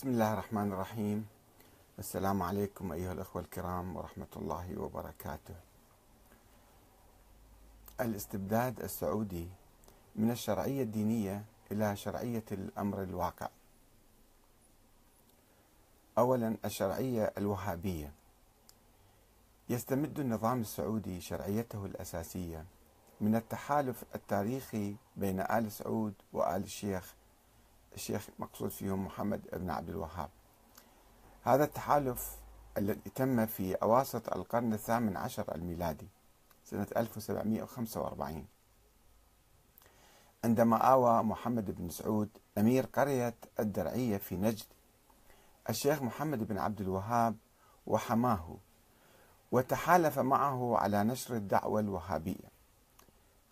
بسم الله الرحمن الرحيم السلام عليكم أيها الأخوة الكرام ورحمة الله وبركاته الاستبداد السعودي من الشرعية الدينية إلى شرعية الأمر الواقع أولا الشرعية الوهابية يستمد النظام السعودي شرعيته الأساسية من التحالف التاريخي بين آل سعود وآل الشيخ الشيخ مقصود فيهم محمد بن عبد الوهاب هذا التحالف الذي تم في أواسط القرن الثامن عشر الميلادي سنة 1745 عندما آوى محمد بن سعود أمير قرية الدرعية في نجد الشيخ محمد بن عبد الوهاب وحماه وتحالف معه على نشر الدعوة الوهابية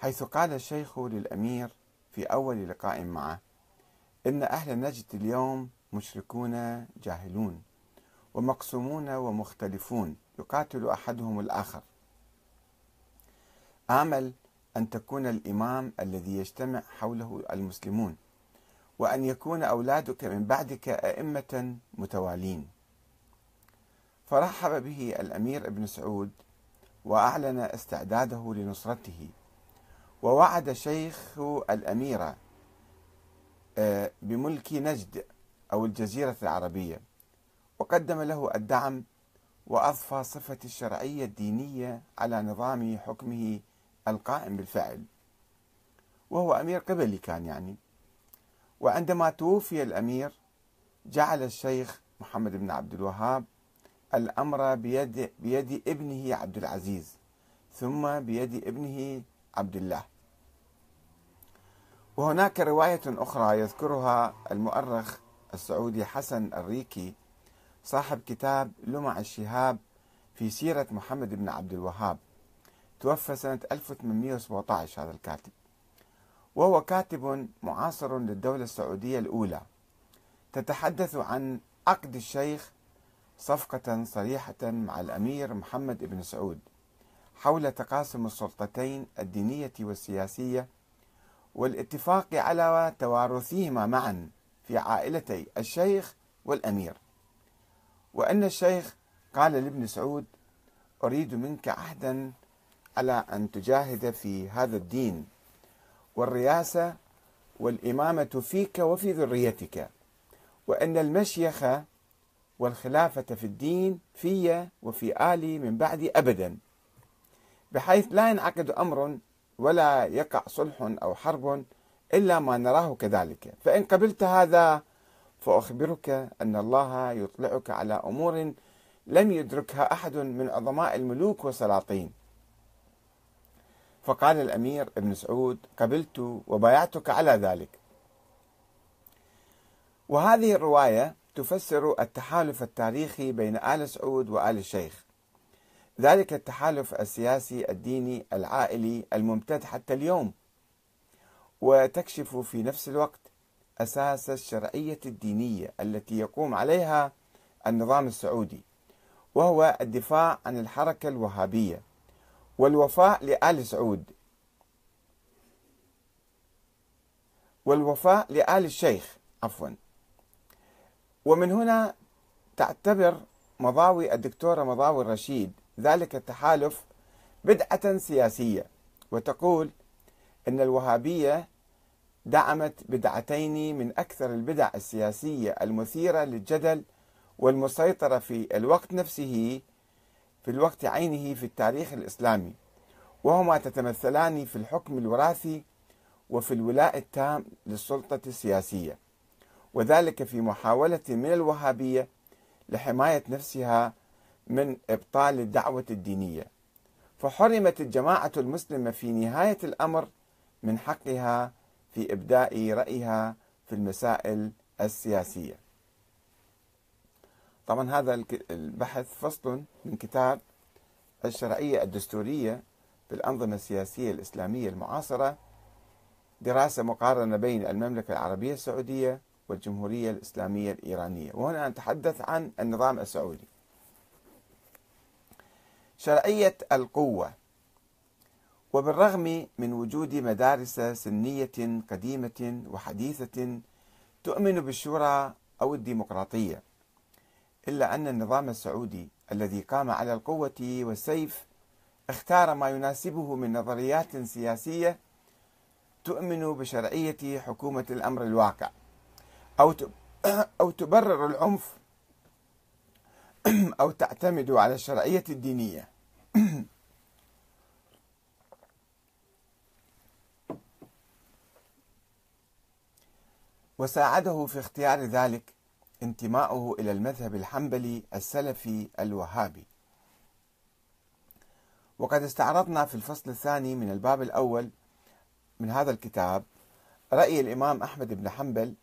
حيث قال الشيخ للأمير في أول لقاء معه إن أهل نجد اليوم مشركون جاهلون ومقسومون ومختلفون يقاتل أحدهم الآخر آمل أن تكون الإمام الذي يجتمع حوله المسلمون وأن يكون أولادك من بعدك أئمة متوالين فرحب به الأمير ابن سعود وأعلن استعداده لنصرته ووعد شيخ الأميرة آه، بملك نجد أو الجزيرة العربية وقدم له الدعم وأضفى صفة الشرعية الدينية على نظام حكمه القائم بالفعل وهو أمير قبلي كان يعني وعندما توفي الأمير جعل الشيخ محمد بن عبد الوهاب الأمر بيد, بيد ابنه عبد العزيز ثم بيد ابنه عبد الله وهناك رواية أخرى يذكرها المؤرخ السعودي حسن الريكي صاحب كتاب لمع الشهاب في سيرة محمد بن عبد الوهاب توفى سنة 1817 هذا الكاتب وهو كاتب معاصر للدولة السعودية الأولى تتحدث عن عقد الشيخ صفقة صريحة مع الأمير محمد بن سعود حول تقاسم السلطتين الدينية والسياسية والاتفاق على توارثهما معا في عائلتي الشيخ والأمير وأن الشيخ قال لابن سعود أريد منك عهدا على أن تجاهد في هذا الدين والرياسة والإمامة فيك وفي ذريتك وأن المشيخة والخلافة في الدين في وفي آلي من بعدي أبدا بحيث لا ينعقد أمر ولا يقع صلح أو حرب إلا ما نراه كذلك فإن قبلت هذا فأخبرك أن الله يطلعك على أمور لم يدركها أحد من عظماء الملوك والسلاطين فقال الأمير ابن سعود قبلت وبايعتك على ذلك وهذه الرواية تفسر التحالف التاريخي بين آل سعود وآل الشيخ ذلك التحالف السياسي الديني العائلي الممتد حتى اليوم وتكشف في نفس الوقت اساس الشرعيه الدينيه التي يقوم عليها النظام السعودي وهو الدفاع عن الحركه الوهابيه والوفاء لآل سعود والوفاء لآل الشيخ عفوا ومن هنا تعتبر مضاوي الدكتوره مضاوي الرشيد ذلك التحالف بدعة سياسية وتقول أن الوهابية دعمت بدعتين من أكثر البدع السياسية المثيرة للجدل والمسيطرة في الوقت نفسه في الوقت عينه في التاريخ الإسلامي وهما تتمثلان في الحكم الوراثي وفي الولاء التام للسلطة السياسية وذلك في محاولة من الوهابية لحماية نفسها من ابطال الدعوه الدينيه فحرمت الجماعه المسلمه في نهايه الامر من حقها في ابداء رايها في المسائل السياسيه طبعا هذا البحث فصل من كتاب الشرعيه الدستوريه في الانظمه السياسيه الاسلاميه المعاصره دراسه مقارنه بين المملكه العربيه السعوديه والجمهوريه الاسلاميه الايرانيه وهنا نتحدث عن النظام السعودي شرعية القوة وبالرغم من وجود مدارس سنية قديمة وحديثة تؤمن بالشورى أو الديمقراطية إلا أن النظام السعودي الذي قام على القوة والسيف اختار ما يناسبه من نظريات سياسية تؤمن بشرعية حكومة الأمر الواقع أو أو تبرر العنف أو تعتمد على الشرعية الدينية وساعده في اختيار ذلك انتماؤه إلى المذهب الحنبلي السلفي الوهابي وقد استعرضنا في الفصل الثاني من الباب الأول من هذا الكتاب رأي الإمام أحمد بن حنبل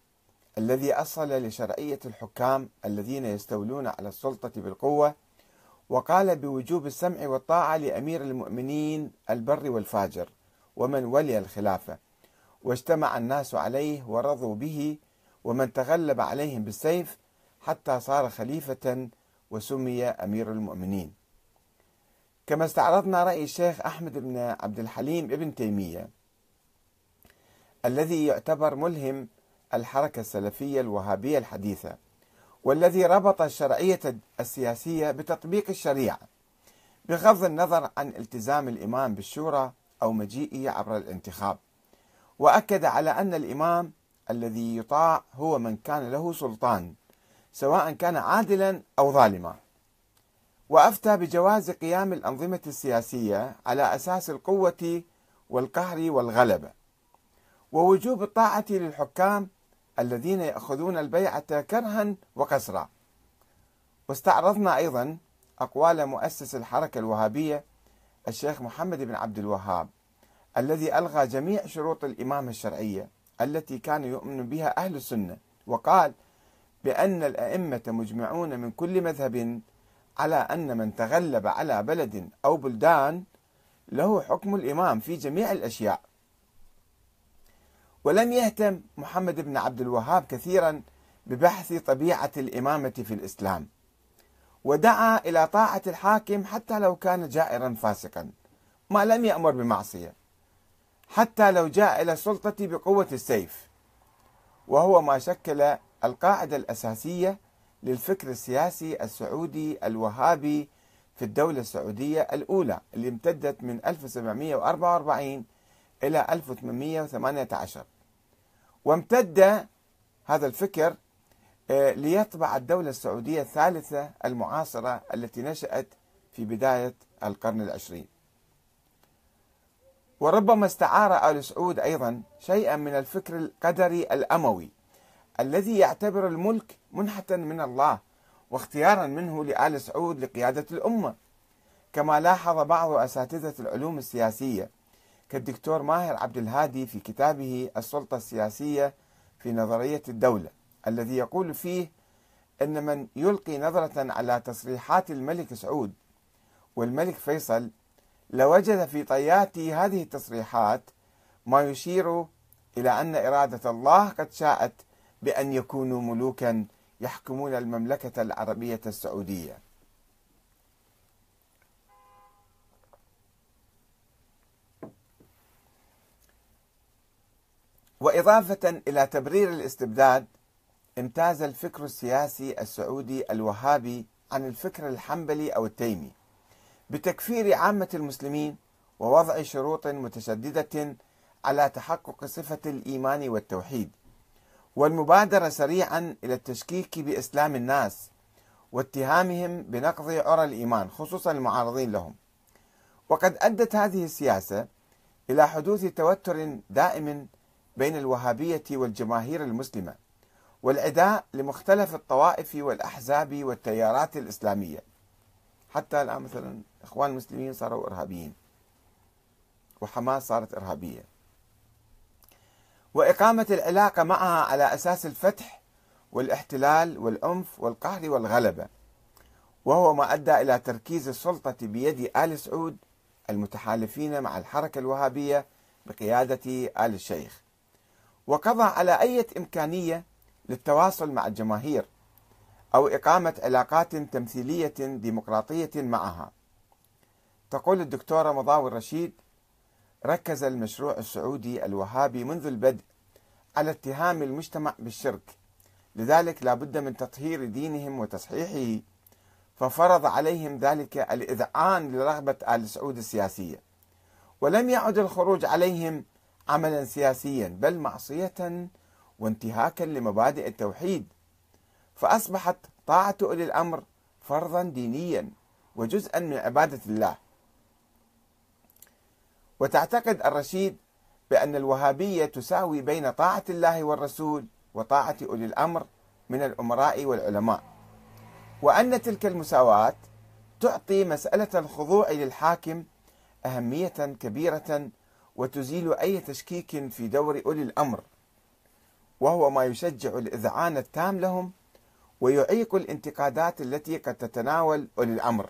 الذي أصل لشرعية الحكام الذين يستولون على السلطة بالقوة وقال بوجوب السمع والطاعة لأمير المؤمنين البر والفاجر ومن ولي الخلافة واجتمع الناس عليه ورضوا به ومن تغلب عليهم بالسيف حتى صار خليفة وسمي أمير المؤمنين كما استعرضنا رأي الشيخ أحمد بن عبد الحليم ابن تيمية الذي يعتبر ملهم الحركة السلفية الوهابية الحديثة والذي ربط الشرعية السياسية بتطبيق الشريعة بغض النظر عن التزام الإمام بالشورى أو مجيئه عبر الانتخاب وأكد على أن الإمام الذي يطاع هو من كان له سلطان سواء كان عادلا أو ظالما وأفتى بجواز قيام الأنظمة السياسية على أساس القوة والقهر والغلبة ووجوب الطاعة للحكام الذين يأخذون البيعة كرها وكسرا واستعرضنا أيضا أقوال مؤسس الحركة الوهابية الشيخ محمد بن عبد الوهاب الذي ألغى جميع شروط الإمامة الشرعية التي كان يؤمن بها أهل السنة وقال بأن الأئمة مجمعون من كل مذهب على أن من تغلب على بلد أو بلدان له حكم الإمام في جميع الأشياء ولم يهتم محمد بن عبد الوهاب كثيرا ببحث طبيعه الامامه في الاسلام ودعا الى طاعه الحاكم حتى لو كان جائرا فاسقا ما لم يامر بمعصيه حتى لو جاء الى السلطه بقوه السيف وهو ما شكل القاعده الاساسيه للفكر السياسي السعودي الوهابي في الدوله السعوديه الاولى اللي امتدت من 1744 إلى 1818 وامتد هذا الفكر آه، ليطبع الدولة السعودية الثالثة المعاصرة التي نشأت في بداية القرن العشرين وربما استعار آل سعود أيضا شيئا من الفكر القدري الأموي الذي يعتبر الملك منحة من الله واختيارا منه لآل سعود لقيادة الأمة كما لاحظ بعض أساتذة العلوم السياسية كالدكتور ماهر عبد الهادي في كتابه السلطة السياسية في نظرية الدولة الذي يقول فيه أن من يلقي نظرة على تصريحات الملك سعود والملك فيصل لوجد في طيات هذه التصريحات ما يشير إلى أن إرادة الله قد شاءت بأن يكونوا ملوكا يحكمون المملكة العربية السعودية وإضافة إلى تبرير الاستبداد امتاز الفكر السياسي السعودي الوهابي عن الفكر الحنبلي أو التيمي بتكفير عامة المسلمين ووضع شروط متشددة على تحقق صفة الإيمان والتوحيد والمبادرة سريعا إلى التشكيك بإسلام الناس واتهامهم بنقض عرى الإيمان خصوصا المعارضين لهم وقد أدت هذه السياسة إلى حدوث توتر دائم بين الوهابية والجماهير المسلمة والعداء لمختلف الطوائف والأحزاب والتيارات الإسلامية حتى الآن مثلا إخوان المسلمين صاروا إرهابيين وحماس صارت إرهابية وإقامة العلاقة معها على أساس الفتح والاحتلال والعنف والقهر والغلبة وهو ما أدى إلى تركيز السلطة بيد آل سعود المتحالفين مع الحركة الوهابية بقيادة آل الشيخ وقضى على أي إمكانية للتواصل مع الجماهير أو إقامة علاقات تمثيلية ديمقراطية معها تقول الدكتورة مضاوي الرشيد ركز المشروع السعودي الوهابي منذ البدء على اتهام المجتمع بالشرك لذلك لا بد من تطهير دينهم وتصحيحه ففرض عليهم ذلك الإذعان لرغبة آل سعود السياسية ولم يعد الخروج عليهم عملا سياسيا بل معصية وانتهاكا لمبادئ التوحيد فأصبحت طاعة أولي الأمر فرضا دينيا وجزءا من عبادة الله وتعتقد الرشيد بأن الوهابية تساوي بين طاعة الله والرسول وطاعة أولي الأمر من الأمراء والعلماء وأن تلك المساواة تعطي مسألة الخضوع للحاكم أهمية كبيرة وتزيل أي تشكيك في دور أولي الأمر وهو ما يشجع الإذعان التام لهم ويعيق الانتقادات التي قد تتناول أولي الأمر